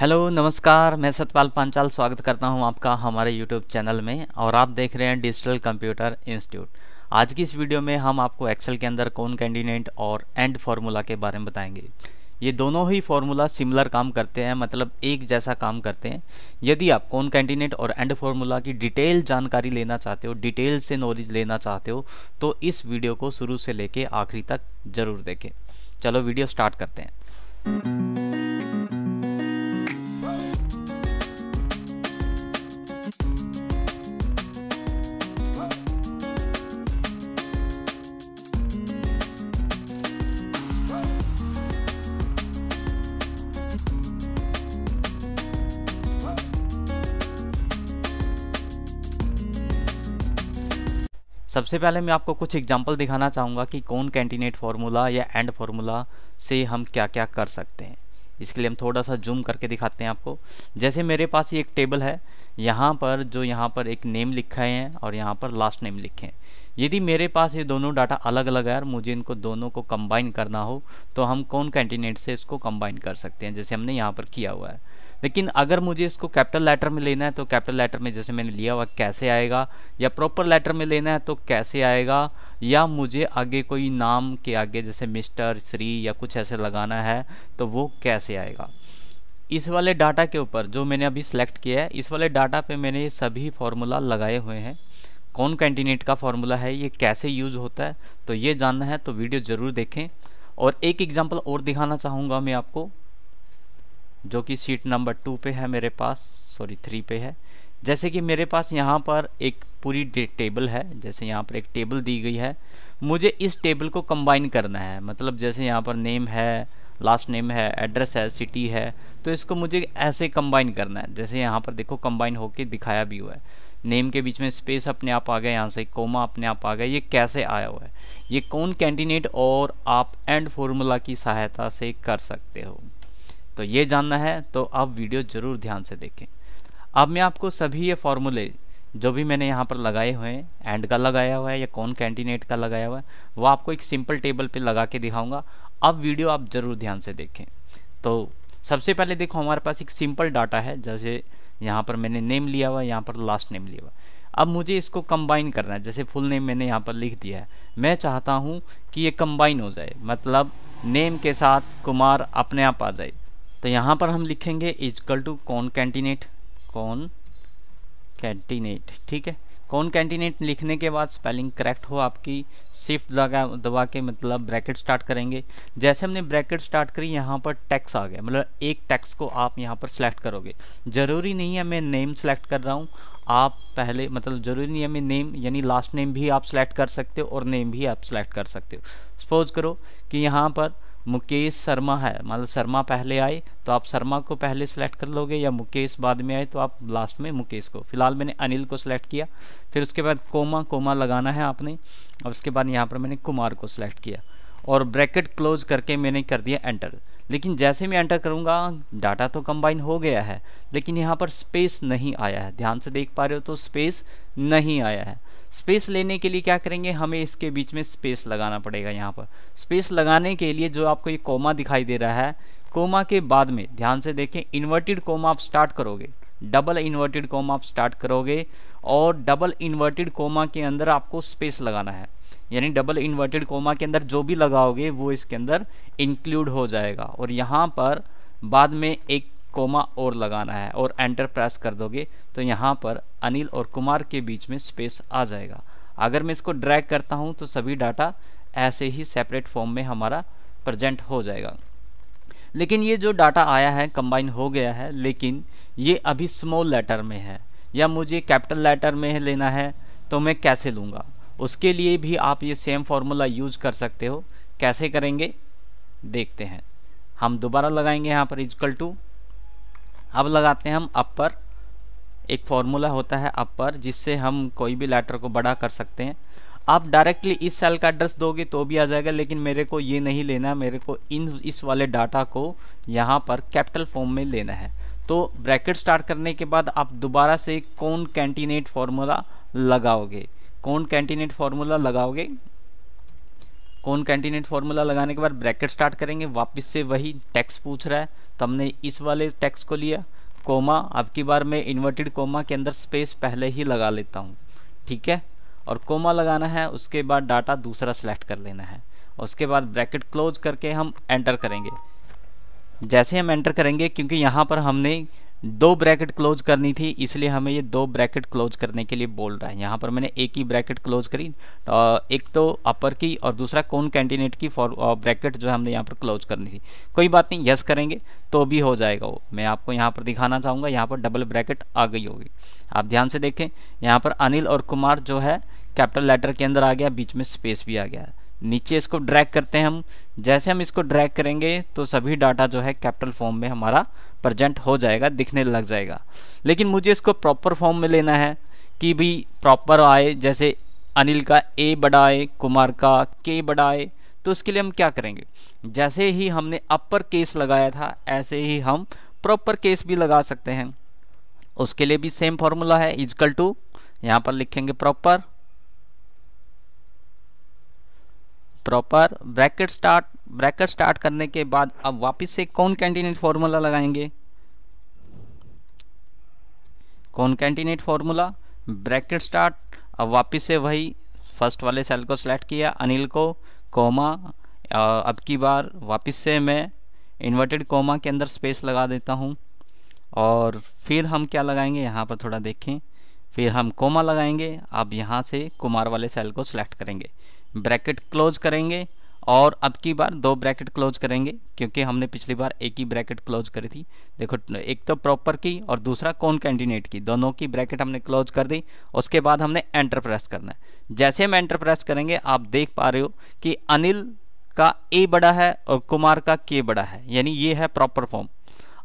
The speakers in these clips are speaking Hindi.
हेलो नमस्कार मैं सतपाल पांचाल स्वागत करता हूं आपका हमारे यूट्यूब चैनल में और आप देख रहे हैं डिजिटल कंप्यूटर इंस्टीट्यूट आज की इस वीडियो में हम आपको एक्सेल के अंदर कौन कैंडिडेट और एंड फार्मूला के बारे में बताएंगे ये दोनों ही फार्मूला सिमिलर काम करते हैं मतलब एक जैसा काम करते हैं यदि आप कौन कैंडिडेट और एंड फार्मूला की डिटेल जानकारी लेना चाहते हो डिटेल से नॉलेज लेना चाहते हो तो इस वीडियो को शुरू से लेके आखिरी तक जरूर देखें चलो वीडियो स्टार्ट करते हैं सबसे पहले मैं आपको कुछ एग्जाम्पल दिखाना चाहूँगा कि कौन कैंटिनेट फार्मूला या एंड फार्मूला से हम क्या क्या कर सकते हैं इसके लिए हम थोड़ा सा जूम करके दिखाते हैं आपको जैसे मेरे पास ये एक टेबल है यहाँ पर जो यहाँ पर एक नेम लिखा है और यहाँ पर लास्ट नेम लिखे हैं यदि मेरे पास ये दोनों डाटा अलग अलग है और मुझे इनको दोनों को कंबाइन करना हो तो हम कौन कैंटिनेट से इसको कंबाइन कर सकते हैं जैसे हमने यहाँ पर किया हुआ है लेकिन अगर मुझे इसको कैपिटल लेटर में लेना है तो कैपिटल लेटर में जैसे मैंने लिया हुआ कैसे आएगा या प्रॉपर लेटर में लेना है तो कैसे आएगा या मुझे आगे कोई नाम के आगे जैसे मिस्टर श्री या कुछ ऐसे लगाना है तो वो कैसे आएगा इस वाले डाटा के ऊपर जो मैंने अभी सेलेक्ट किया है इस वाले डाटा पे मैंने ये सभी फार्मूला लगाए हुए हैं कौन कैंडिनेट का फार्मूला है ये कैसे यूज होता है तो ये जानना है तो वीडियो ज़रूर देखें और एक एग्जांपल और दिखाना चाहूँगा मैं आपको जो कि सीट नंबर टू पे है मेरे पास सॉरी थ्री पे है जैसे कि मेरे पास यहाँ पर एक पूरी टेबल है जैसे यहाँ पर एक टेबल दी गई है मुझे इस टेबल को कंबाइन करना है मतलब जैसे यहाँ पर नेम है लास्ट नेम है एड्रेस है सिटी है तो इसको मुझे ऐसे कंबाइन करना है जैसे यहाँ पर देखो कंबाइन होके दिखाया भी हुआ है नेम के बीच में स्पेस अपने आप आ गया यहाँ से कोमा अपने आप आ गया ये कैसे आया हुआ है ये कौन कैंडिनेट और आप एंड फॉर्मूला की सहायता से कर सकते हो तो ये जानना है तो आप वीडियो ज़रूर ध्यान से देखें अब मैं आपको सभी ये फॉर्मूले जो भी मैंने यहाँ पर लगाए हुए हैं एंड का लगाया हुआ है या कौन कैंटिनेट का लगाया हुआ है वो आपको एक सिंपल टेबल पे लगा के दिखाऊंगा अब वीडियो आप ज़रूर ध्यान से देखें तो सबसे पहले देखो हमारे पास एक सिंपल डाटा है जैसे यहाँ पर मैंने नेम लिया हुआ है यहाँ पर लास्ट नेम लिया हुआ अब मुझे इसको कंबाइन करना है जैसे फुल नेम मैंने यहाँ पर लिख दिया है मैं चाहता हूँ कि ये कंबाइन हो जाए मतलब नेम के साथ कुमार अपने आप आ जाए तो यहाँ पर हम लिखेंगे इजकल टू कौन कैंटिनेट कौन कैंटिनेट ठीक है कौन कैंटिनेट लिखने के बाद स्पेलिंग करेक्ट हो आपकी शिफ्ट लगा दबा के मतलब ब्रैकेट स्टार्ट करेंगे जैसे हमने ब्रैकेट स्टार्ट करी यहाँ पर टैक्स आ गया मतलब एक टैक्स को आप यहाँ पर सिलेक्ट करोगे ज़रूरी नहीं है मैं नेम सेलेक्ट कर रहा हूँ आप पहले मतलब ज़रूरी नहीं है मैं नेम यानी लास्ट नेम भी आप सेलेक्ट कर सकते हो और नेम भी आप सेलेक्ट कर सकते हो सपोज करो कि यहाँ पर मुकेश शर्मा है मतलब शर्मा पहले आए तो आप शर्मा को पहले सेलेक्ट कर लोगे या मुकेश बाद में आए तो आप लास्ट में मुकेश को फिलहाल मैंने अनिल को सेलेक्ट किया फिर उसके बाद कोमा कोमा लगाना है आपने और उसके बाद यहाँ पर मैंने कुमार को सेलेक्ट किया और ब्रैकेट क्लोज करके मैंने कर दिया एंटर लेकिन जैसे मैं एंटर करूँगा डाटा तो कंबाइन हो गया है लेकिन यहाँ पर स्पेस नहीं आया है ध्यान से देख पा रहे हो तो स्पेस नहीं आया है स्पेस लेने के लिए क्या करेंगे हमें इसके बीच में स्पेस लगाना पड़ेगा यहाँ पर स्पेस लगाने के लिए जो आपको ये कोमा दिखाई दे रहा है कोमा के बाद में ध्यान से देखें इन्वर्टेड कोमा आप स्टार्ट करोगे डबल इन्वर्टेड कोमा आप स्टार्ट करोगे और डबल इन्वर्टेड कोमा के अंदर आपको स्पेस लगाना है यानी डबल इन्वर्टेड कोमा के अंदर जो भी लगाओगे वो इसके अंदर इंक्लूड हो जाएगा और यहाँ पर बाद में एक कोमा और लगाना है और एंटर प्रेस कर दोगे तो यहाँ पर अनिल और कुमार के बीच में स्पेस आ जाएगा अगर मैं इसको ड्रैग करता हूँ तो सभी डाटा ऐसे ही सेपरेट फॉर्म में हमारा प्रजेंट हो जाएगा लेकिन ये जो डाटा आया है कंबाइन हो गया है लेकिन ये अभी स्मॉल लेटर में है या मुझे कैपिटल लेटर में लेना है तो मैं कैसे लूँगा उसके लिए भी आप ये सेम फार्मूला यूज कर सकते हो कैसे करेंगे देखते हैं हम दोबारा लगाएंगे यहाँ पर इजकल टू अब लगाते हैं हम अपर एक फॉर्मूला होता है अपर जिससे हम कोई भी लेटर को बड़ा कर सकते हैं आप डायरेक्टली इस सेल का एड्रेस दोगे तो भी आ जाएगा लेकिन मेरे को ये नहीं लेना है मेरे को इन इस वाले डाटा को यहाँ पर कैपिटल फॉर्म में लेना है तो ब्रैकेट स्टार्ट करने के बाद आप दोबारा से कौन कैंटिनेट फॉर्मूला लगाओगे कौन कैंटिनेट फॉर्मूला लगाओगे कौन कैंटीनेट फार्मूला लगाने के बाद ब्रैकेट स्टार्ट करेंगे वापस से वही टैक्स पूछ रहा है तो हमने इस वाले टैक्स को लिया कोमा अब की बार मैं इन्वर्टेड कोमा के अंदर स्पेस पहले ही लगा लेता हूँ ठीक है और कोमा लगाना है उसके बाद डाटा दूसरा सेलेक्ट कर लेना है उसके बाद ब्रैकेट क्लोज करके हम एंटर करेंगे जैसे हम एंटर करेंगे क्योंकि यहाँ पर हमने दो ब्रैकेट क्लोज करनी थी इसलिए हमें ये दो ब्रैकेट क्लोज करने के लिए बोल रहा है यहाँ पर मैंने एक ही ब्रैकेट क्लोज करी एक तो अपर की और दूसरा कौन कैंडिनेट की फॉर ब्रैकेट जो हमने यहाँ पर क्लोज करनी थी कोई बात नहीं यस करेंगे तो भी हो जाएगा वो मैं आपको यहाँ पर दिखाना चाहूँगा यहाँ पर डबल ब्रैकेट आ गई होगी आप ध्यान से देखें यहाँ पर अनिल और कुमार जो है कैपिटल लेटर के अंदर आ गया बीच में स्पेस भी आ गया है नीचे इसको ड्रैग करते हैं हम जैसे हम इसको ड्रैग करेंगे तो सभी डाटा जो है कैपिटल फॉर्म में हमारा प्रजेंट हो जाएगा दिखने लग जाएगा लेकिन मुझे इसको प्रॉपर फॉर्म में लेना है कि भी प्रॉपर आए जैसे अनिल का ए बड़ा आए कुमार का के बड़ा आए तो उसके लिए हम क्या करेंगे जैसे ही हमने अपर केस लगाया था ऐसे ही हम प्रॉपर केस भी लगा सकते हैं उसके लिए भी सेम फॉर्मूला है इजकल टू यहाँ पर लिखेंगे proper proper bracket start bracket start करने के बाद अब वापस से कौन कैंडिडेट फार्मूला लगाएंगे कौन कैंडिडेट फार्मूला ब्रैकेट स्टार्ट अब वापस से वही फर्स्ट वाले सेल को सिलेक्ट किया अनिल को कोमा अब की बार वापस से मैं इन्वर्टेड कोमा के अंदर स्पेस लगा देता हूँ और फिर हम क्या लगाएंगे यहाँ पर थोड़ा देखें फिर हम कोमा लगाएंगे अब यहाँ से कुमार वाले सेल को सिलेक्ट करेंगे ब्रैकेट क्लोज करेंगे और अब की बार दो ब्रैकेट क्लोज करेंगे क्योंकि हमने पिछली बार एक ही ब्रैकेट क्लोज करी थी देखो एक तो प्रॉपर की और दूसरा कौन कैंडिडेट की दोनों की ब्रैकेट हमने क्लोज कर दी उसके बाद हमने एंटर प्रेस करना है जैसे हम एंटर प्रेस करेंगे आप देख पा रहे हो कि अनिल का ए बड़ा है और कुमार का के बड़ा है यानी ये है प्रॉपर फॉर्म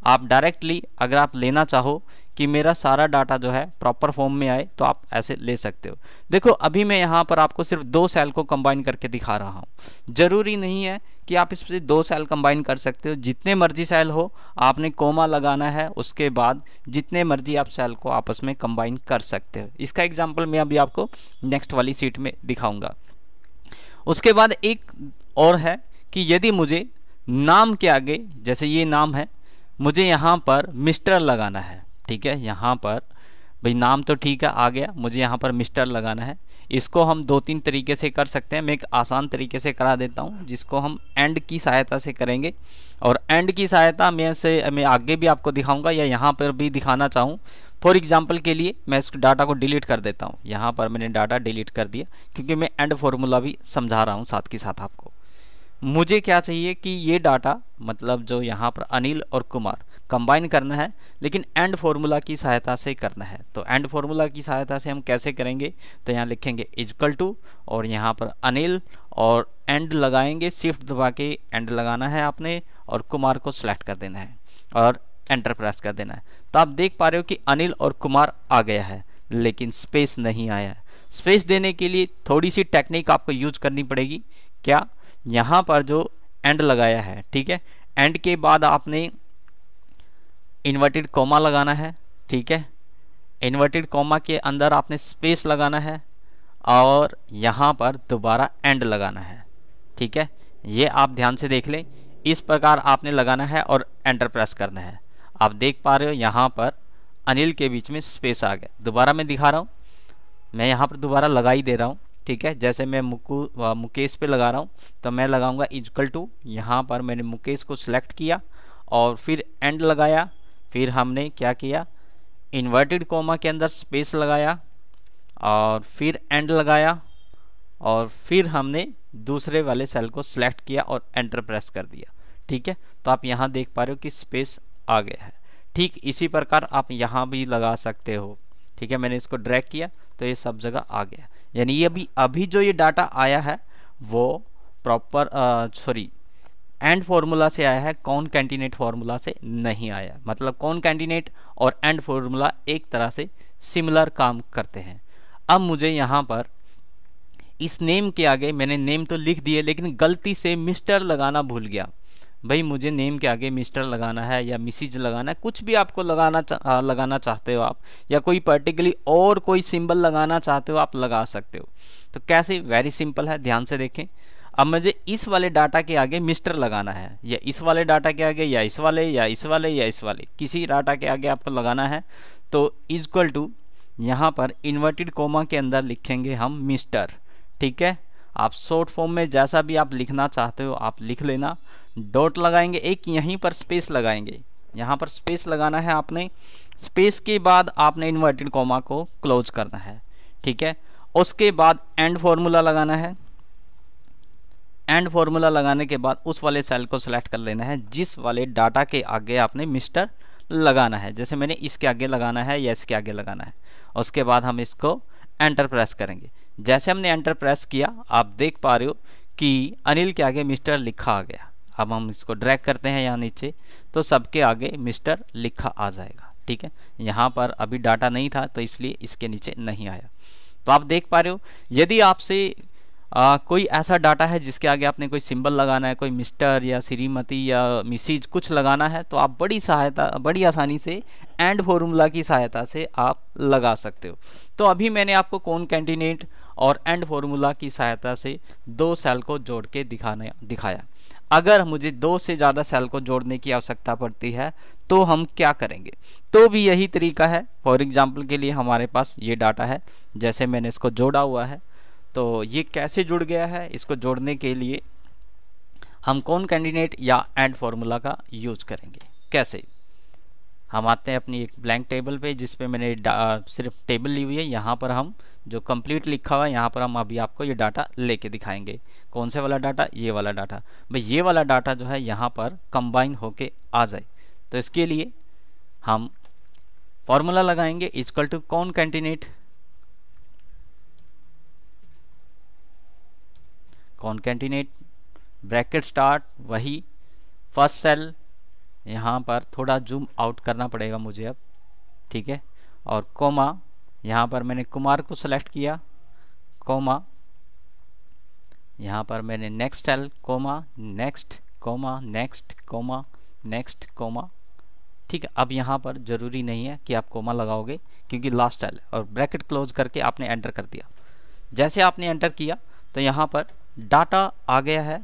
आप डायरेक्टली अगर आप लेना चाहो कि मेरा सारा डाटा जो है प्रॉपर फॉर्म में आए तो आप ऐसे ले सकते हो देखो अभी मैं यहाँ पर आपको सिर्फ दो सेल को कंबाइन करके दिखा रहा हूँ ज़रूरी नहीं है कि आप इस पर दो सेल कंबाइन कर सकते हो जितने मर्जी सेल हो आपने कोमा लगाना है उसके बाद जितने मर्जी आप सेल को आपस में कंबाइन कर सकते हो इसका एग्जाम्पल मैं अभी आपको नेक्स्ट वाली सीट में दिखाऊँगा उसके बाद एक और है कि यदि मुझे नाम के आगे जैसे ये नाम है मुझे यहाँ पर मिस्टर लगाना है ठीक है यहाँ पर भाई नाम तो ठीक है आ गया मुझे यहाँ पर मिस्टर लगाना है इसको हम दो तीन तरीके से कर सकते हैं मैं एक आसान तरीके से करा देता हूँ जिसको हम एंड की सहायता से करेंगे और एंड की सहायता मैं से मैं आगे भी आपको दिखाऊंगा या यहाँ पर भी दिखाना चाहूँ फॉर एग्जाम्पल के लिए मैं इस डाटा को डिलीट कर देता हूँ यहाँ पर मैंने डाटा डिलीट कर दिया क्योंकि मैं एंड फार्मूला भी समझा रहा हूँ साथ के साथ आपको मुझे क्या चाहिए कि ये डाटा मतलब जो यहाँ पर अनिल और कुमार कंबाइन करना है लेकिन एंड फार्मूला की सहायता से करना है तो एंड फार्मूला की सहायता से हम कैसे करेंगे तो यहाँ लिखेंगे इजकल टू और यहाँ पर अनिल और एंड लगाएंगे शिफ्ट दबा के एंड लगाना है आपने और कुमार को सिलेक्ट कर देना है और एंटर प्रेस कर देना है तो आप देख पा रहे हो कि अनिल और कुमार आ गया है लेकिन स्पेस नहीं आया है स्पेस देने के लिए थोड़ी सी टेक्निक आपको यूज करनी पड़ेगी क्या यहाँ पर जो एंड लगाया है ठीक है एंड के बाद आपने इन्वर्टेड कॉमा लगाना है ठीक है इन्वर्टेड कॉमा के अंदर आपने स्पेस लगाना है और यहाँ पर दोबारा एंड लगाना है ठीक है ये आप ध्यान से देख लें इस प्रकार आपने लगाना है और एंटर प्रेस करना है आप देख पा रहे हो यहाँ पर अनिल के बीच में स्पेस आ गया दोबारा मैं दिखा रहा हूँ मैं यहाँ पर दोबारा लगा ही दे रहा हूँ ठीक है जैसे मैं मुकू मुकेश पे लगा रहा हूँ तो मैं लगाऊंगा इजकल टू यहाँ पर मैंने मुकेश को सिलेक्ट किया और फिर एंड लगाया फिर हमने क्या किया इन्वर्टेड कोमा के अंदर स्पेस लगाया और फिर एंड लगाया और फिर हमने दूसरे वाले सेल को सिलेक्ट किया और एंटर प्रेस कर दिया ठीक है तो आप यहाँ देख पा रहे हो कि स्पेस आ गया है ठीक इसी प्रकार आप यहाँ भी लगा सकते हो ठीक है मैंने इसको ड्रैग किया तो ये सब जगह आ गया यानी ये अभी अभी जो ये डाटा आया है वो प्रॉपर सॉरी एंड फार्मूला से आया है कौन कैंडिनेट फार्मूला से नहीं आया मतलब कौन कैंडिनेट और एंड फार्मूला एक तरह से सिमिलर काम करते हैं अब मुझे यहाँ पर इस नेम के आगे मैंने नेम तो लिख दिए लेकिन गलती से मिस्टर लगाना भूल गया भाई मुझे नेम के आगे मिस्टर लगाना है या मिसिज लगाना है कुछ भी आपको लगाना चा, लगाना चाहते हो आप या कोई पर्टिकुलर और कोई सिंबल लगाना चाहते हो आप लगा सकते हो तो कैसे वेरी सिंपल है ध्यान से देखें अब मुझे इस वाले डाटा के आगे मिस्टर लगाना है या इस वाले डाटा के आगे या इस वाले या इस वाले या इस वाले किसी डाटा के आगे आपको लगाना है तो इजक्वल टू यहाँ पर इन्वर्टेड कोमा के अंदर लिखेंगे हम मिस्टर ठीक है आप शॉर्ट फॉर्म में जैसा भी आप लिखना चाहते हो आप लिख लेना डॉट लगाएंगे एक यहीं पर स्पेस लगाएंगे यहाँ पर स्पेस लगाना है आपने स्पेस के बाद आपने इन्वर्टेड कॉमा को क्लोज करना है ठीक है उसके बाद एंड फार्मूला लगाना है एंड फार्मूला लगाने के बाद उस वाले सेल को सिलेक्ट कर लेना है जिस वाले डाटा के आगे आपने मिस्टर लगाना है जैसे मैंने इसके आगे लगाना है या इसके आगे लगाना है उसके बाद हम इसको एंटर प्रेस करेंगे जैसे हमने एंटर प्रेस किया आप देख पा रहे हो कि अनिल के आगे मिस्टर लिखा आ गया अब हम इसको ड्रैग करते हैं यहाँ नीचे तो सबके आगे मिस्टर लिखा आ जाएगा ठीक है यहाँ पर अभी डाटा नहीं था तो इसलिए इसके नीचे नहीं आया तो आप देख पा रहे हो यदि आपसे आ, कोई ऐसा डाटा है जिसके आगे आपने कोई सिंबल लगाना है कोई मिस्टर या श्रीमती या मिसिज कुछ लगाना है तो आप बड़ी सहायता बड़ी आसानी से एंड फॉर्मूला की सहायता से आप लगा सकते हो तो अभी मैंने आपको कौन कैंडिनेट और एंड फॉर्मूला की सहायता से दो सेल को जोड़ के दिखाने दिखाया अगर मुझे दो से ज़्यादा सेल को जोड़ने की आवश्यकता पड़ती है तो हम क्या करेंगे तो भी यही तरीका है फॉर एग्जाम्पल के लिए हमारे पास ये डाटा है जैसे मैंने इसको जोड़ा हुआ है तो ये कैसे जुड़ गया है इसको जोड़ने के लिए हम कौन कैंडिडेट या एंड फार्मूला का यूज करेंगे कैसे हम आते हैं अपनी एक ब्लैंक टेबल पे जिस पे मैंने सिर्फ टेबल ली हुई है यहाँ पर हम जो कंप्लीट लिखा हुआ है यहाँ पर हम अभी आपको ये डाटा लेके दिखाएंगे कौन से वाला डाटा ये वाला डाटा भाई ये वाला डाटा जो है यहाँ पर कंबाइन होके आ जाए तो इसके लिए हम फॉर्मूला लगाएंगे इजकल टू कौन कैंटिनेट कौन कैंटिनेट ब्रैकेट स्टार्ट वही फर्स्ट सेल यहाँ पर थोड़ा जूम आउट करना पड़ेगा मुझे अब ठीक है और कोमा यहाँ पर मैंने कुमार को सेलेक्ट किया कोमा यहाँ पर मैंने next L comma next comma next comma next comma ठीक है अब यहाँ पर ज़रूरी नहीं है कि आप कोमा लगाओगे क्योंकि लास्ट एल और ब्रैकेट क्लोज करके आपने एंटर कर दिया जैसे आपने एंटर किया तो यहाँ पर डाटा आ गया है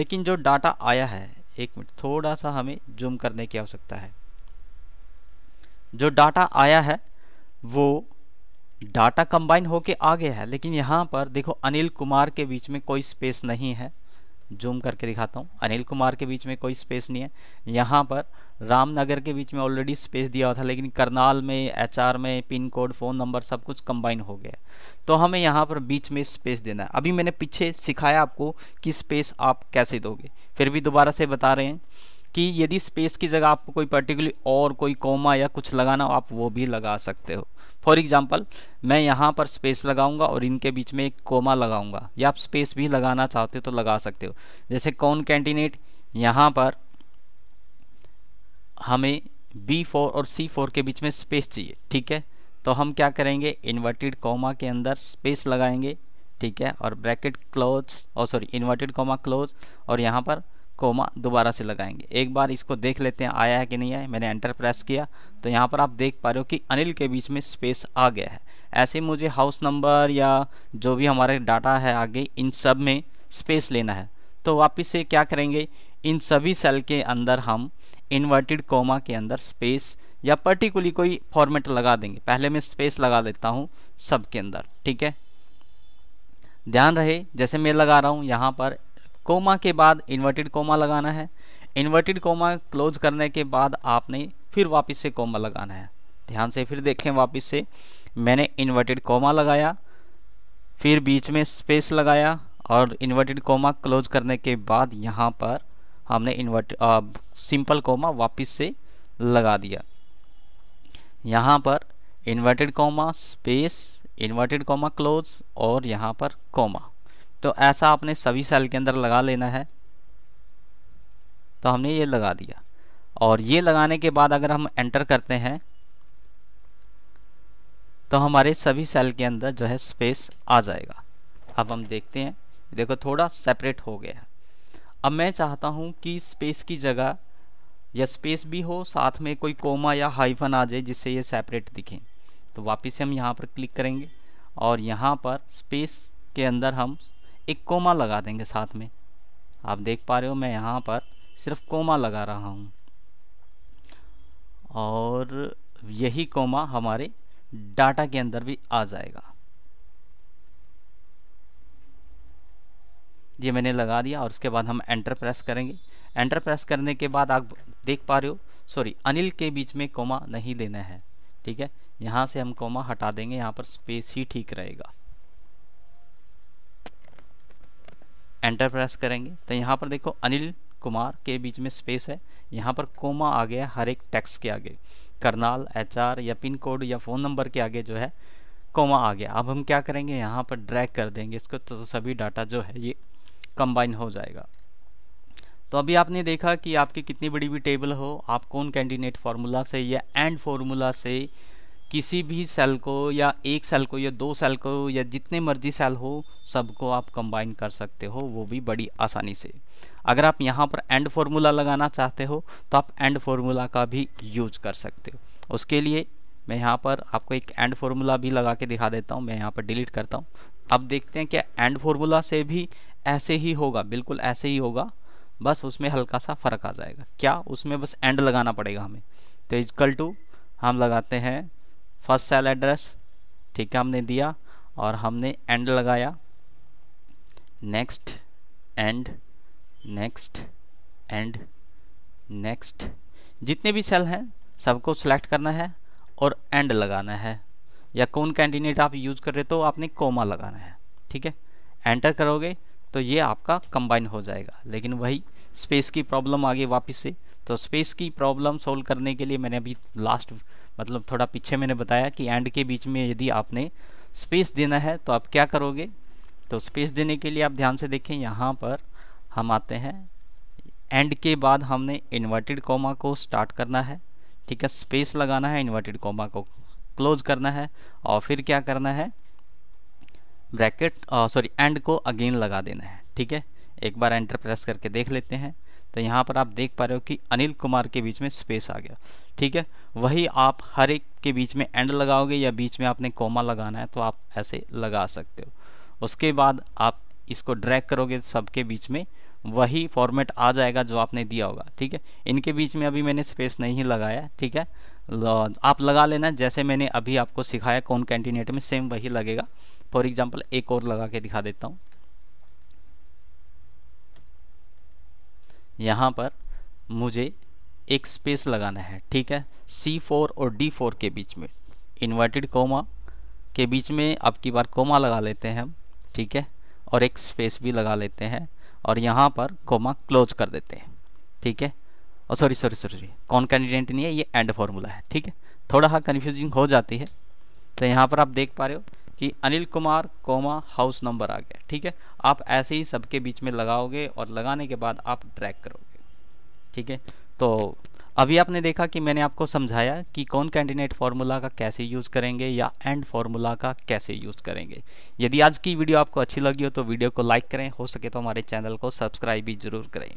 लेकिन जो डाटा आया है एक मिनट थोड़ा सा हमें जूम करने की आवश्यकता है जो डाटा आया है वो डाटा कंबाइन होके आ गया है लेकिन यहाँ पर देखो अनिल कुमार के बीच में कोई स्पेस नहीं है जूम करके दिखाता हूँ अनिल कुमार के बीच में कोई स्पेस नहीं है यहाँ पर रामनगर के बीच में ऑलरेडी स्पेस दिया हुआ था लेकिन करनाल में एचआर में पिन कोड फ़ोन नंबर सब कुछ कंबाइन हो गया तो हमें यहाँ पर बीच में स्पेस देना है अभी मैंने पीछे सिखाया आपको कि स्पेस आप कैसे दोगे फिर भी दोबारा से बता रहे हैं कि यदि स्पेस की जगह आपको कोई पर्टिकुलर और कोई कॉमा या कुछ लगाना हो आप वो भी लगा सकते हो फॉर एग्ज़ाम्पल मैं यहाँ पर स्पेस लगाऊंगा और इनके बीच में एक कोमा लगाऊंगा या आप स्पेस भी लगाना चाहते हो तो लगा सकते हो जैसे कौन कैंटिनेट यहाँ पर हमें बी फोर और सी फोर के बीच में स्पेस चाहिए ठीक है तो हम क्या करेंगे इन्वर्टेड कॉमा के अंदर स्पेस लगाएंगे ठीक है और ब्रैकेट क्लोज और सॉरी इन्वर्टेड कॉमा क्लोज और यहाँ पर कोमा दोबारा से लगाएंगे एक बार इसको देख लेते हैं आया है कि नहीं आया मैंने एंटर प्रेस किया तो यहाँ पर आप देख पा रहे हो कि अनिल के बीच में स्पेस आ गया है ऐसे मुझे हाउस नंबर या जो भी हमारे डाटा है आगे इन सब में स्पेस लेना है तो वापस से क्या करेंगे इन सभी सेल के अंदर हम इन्वर्टेड कोमा के अंदर स्पेस या पर्टिकुलरली कोई फॉर्मेट लगा देंगे पहले मैं स्पेस लगा देता हूँ सब के अंदर ठीक है ध्यान रहे जैसे मैं लगा रहा हूँ यहाँ पर कोमा के बाद इन्वर्टेड कोमा लगाना है इन्वर्टेड कोमा क्लोज करने के बाद आपने फिर वापस से कोमा लगाना है ध्यान से फिर देखें वापस से मैंने इन्वर्टेड कोमा लगाया फिर बीच में स्पेस लगाया और इन्वर्टेड कोमा क्लोज करने के बाद यहाँ पर हमने इन्वर्ट सिंपल कोमा वापस से लगा दिया यहाँ पर inverted comma space inverted comma close और यहाँ पर कोमा तो ऐसा आपने सभी सेल के अंदर लगा लेना है तो हमने ये लगा दिया और ये लगाने के बाद अगर हम एंटर करते हैं तो हमारे सभी सेल के अंदर जो है स्पेस आ जाएगा अब हम देखते हैं देखो थोड़ा सेपरेट हो गया है अब मैं चाहता हूँ कि स्पेस की जगह या स्पेस भी हो साथ में कोई कोमा या हाइफन आ जाए जिससे ये सेपरेट दिखे तो वापस हम यहाँ पर क्लिक करेंगे और यहाँ पर स्पेस के अंदर हम एक कोमा लगा देंगे साथ में आप देख पा रहे हो मैं यहाँ पर सिर्फ कोमा लगा रहा हूँ और यही कोमा हमारे डाटा के अंदर भी आ जाएगा ये मैंने लगा दिया और उसके बाद हम एंटर प्रेस करेंगे एंटर प्रेस करने के बाद आप देख पा रहे हो सॉरी अनिल के बीच में कोमा नहीं देना है ठीक है यहाँ से हम कोमा हटा देंगे यहाँ पर स्पेस ही ठीक रहेगा एंटर प्रेस करेंगे तो यहाँ पर देखो अनिल कुमार के बीच में स्पेस है यहाँ पर कोमा आ गया हर एक टैक्स के आगे करनाल एचआर या पिन कोड या फ़ोन नंबर के आगे जो है कोमा आ गया अब हम क्या करेंगे यहाँ पर ड्रैग कर देंगे इसको तो सभी डाटा जो है ये कंबाइन हो जाएगा तो अभी आपने देखा कि आपकी कितनी बड़ी भी टेबल हो आप कौन कैंडिडेट फार्मूला से या एंड फार्मूला से किसी भी सेल को या एक सेल को या दो सेल को या जितने मर्जी सेल हो सबको आप कंबाइन कर सकते हो वो भी बड़ी आसानी से अगर आप यहाँ पर एंड फार्मूला लगाना चाहते हो तो आप एंड फार्मूला का भी यूज कर सकते हो उसके लिए मैं यहाँ पर आपको एक एंड फार्मूला भी लगा के दिखा देता हूँ मैं यहाँ पर डिलीट करता हूँ अब देखते हैं क्या एंड फार्मूला से भी ऐसे ही होगा बिल्कुल ऐसे ही होगा बस उसमें हल्का सा फ़र्क आ जाएगा क्या उसमें बस एंड लगाना पड़ेगा हमें तो इजकल टू हम लगाते हैं फर्स्ट सेल एड्रेस ठीक है हमने दिया और हमने एंड लगाया next and next and next जितने भी सेल हैं सबको सेलेक्ट करना है और एंड लगाना है या कौन कैंडिडेट आप यूज़ कर रहे तो आपने कोमा लगाना है ठीक है एंटर करोगे तो ये आपका कंबाइन हो जाएगा लेकिन वही स्पेस की प्रॉब्लम आ गई वापस से तो स्पेस की प्रॉब्लम सोल्व करने के लिए मैंने अभी लास्ट मतलब थोड़ा पीछे मैंने बताया कि एंड के बीच में यदि आपने स्पेस देना है तो आप क्या करोगे तो स्पेस देने के लिए आप ध्यान से देखें यहाँ पर हम आते हैं एंड के बाद हमने इन्वर्टेड कॉमा को स्टार्ट करना है ठीक है स्पेस लगाना है इन्वर्टेड कॉमा को क्लोज करना है और फिर क्या करना है ब्रैकेट सॉरी एंड को अगेन लगा देना है ठीक है एक बार एंटर प्रेस करके देख लेते हैं तो यहाँ पर आप देख पा रहे हो कि अनिल कुमार के बीच में स्पेस आ गया ठीक है वही आप हर एक के बीच में एंड लगाओगे या बीच में आपने कोमा लगाना है तो आप ऐसे लगा सकते हो उसके बाद आप इसको ड्रैग करोगे सबके बीच में वही फॉर्मेट आ जाएगा जो आपने दिया होगा ठीक है इनके बीच में अभी मैंने स्पेस नहीं लगाया ठीक है आप लगा लेना जैसे मैंने अभी आपको सिखाया कौन कैंटिनेट में सेम वही लगेगा फॉर एग्जाम्पल एक और लगा के दिखा देता हूँ यहाँ पर मुझे एक स्पेस लगाना है ठीक है C4 और D4 के बीच में इन्वर्टेड कोमा के बीच में अब की बार कोमा लगा लेते हैं हम ठीक है और एक स्पेस भी लगा लेते हैं और यहाँ पर कोमा क्लोज कर देते हैं ठीक है और सॉरी सॉरी सॉरी कौन कैंडिडेंट नहीं है ये एंड फॉर्मूला है ठीक है थोड़ा हाँ कन्फ्यूजिंग हो जाती है तो यहाँ पर आप देख पा रहे हो कि Anil Kumar comma house number आ गया ठीक है आप ऐसे ही सबके बीच में लगाओगे और लगाने के बाद आप ट्रैक करोगे ठीक है तो अभी आपने देखा कि मैंने आपको समझाया कि कौन कैंडिडेट फार्मूला का कैसे यूज़ करेंगे या एंड फार्मूला का कैसे यूज़ करेंगे यदि आज की वीडियो आपको अच्छी लगी हो तो वीडियो को लाइक करें हो सके तो हमारे चैनल को सब्सक्राइब भी ज़रूर करें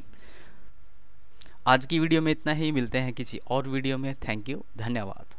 आज की वीडियो में इतना ही मिलते हैं किसी और वीडियो में थैंक यू धन्यवाद